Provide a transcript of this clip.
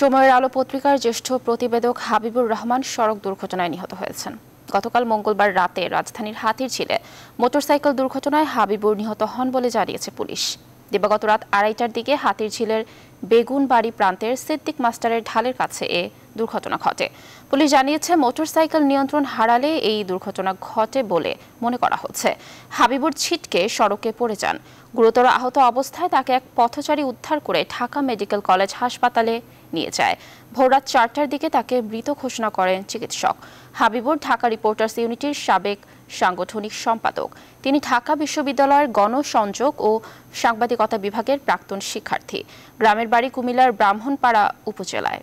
সময়ের আলো পত্রিকার জ্যেষ্ঠ প্রতিবেদক হাবিবুর রহমান সড়ক দুর্ঘটনায় নিহত হয়েছেন গতকাল মঙ্গলবার রাতে রাজধানীর হাতির ছিলে মোটরসাইকেল দুর্ঘটনায় হাবিবুর নিহত হন বলে জানিয়েছে পুলিশ দিবাগত রাত আড়াইটার দিকে হাতির বেগুন বাড়ি প্রান্তের সিদ্দিক মাস্টারের ঢালের কাছে এ দুর্ঘটনা ঘটে পুলিশ জানিয়েছে মোটরসাইকেল নিয়ন্ত্রণ হারালে এই দুর্ঘটনা ঘটে বলে মনে করা হচ্ছে হাবিবুর ছিটকে সড়কে পড়ে যান গুরুতর আহত অবস্থায় তাকে এক পথচারী উদ্ধার করে ঢাকা মেডিকেল কলেজ হাসপাতালে নিয়ে যায় ভোররাত চারটার দিকে তাকে মৃত ঘোষণা করেন চিকিৎসক হাবিবুর ঢাকা রিপোর্টার্স ইউনিটির সাবেক সাংগঠনিক সম্পাদক তিনি ঢাকা বিশ্ববিদ্যালয়ের গণসংযোগ ও সাংবাদিকতা বিভাগের প্রাক্তন শিক্ষার্থী গ্রামের বাড়ি কুমিল্লার ব্রাহ্মণপাড়া উপজেলায়